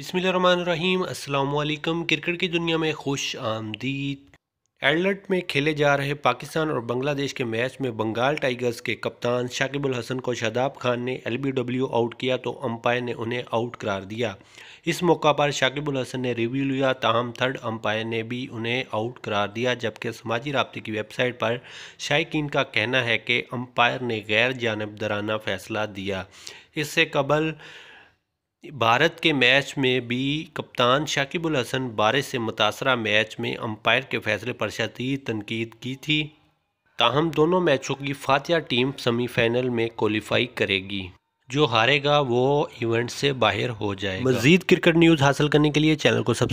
बिसमीम क्रिकेट की दुनिया में खुश आमदीद एडलर्ट में खेले जा रहे पाकिस्तान और बांग्लादेश के मैच में बंगाल टाइगर्स के कप्तान शाकिबुल हसन को शादाब खान ने डब्ल्यू आउट किया तो अम्पायर ने उन्हें आउट करार दिया इस मौका पर शाकिबुल हसन ने रिव्यू लिया ताहम थर्ड अम्पायर ने भी उन्हें आउट करार दिया जबकि समाजी रबते की वेबसाइट पर शायक का कहना है कि अम्पायर ने गैर जानबदाराना फैसला दिया इससे कबल भारत के मैच में भी कप्तान शाकिबुल हसन बारिश से मुतासरा मैच में अंपायर के फैसले पर शदीद तनकीद की थी ताहम दोनों मैचों की फातिया टीम सेमीफाइनल में क्वालिफाई करेगी जो हारेगा वो इवेंट से बाहर हो जाए मजीद क्रिकेट न्यूज़ हासिल करने के लिए चैनल को सब्सक्राइब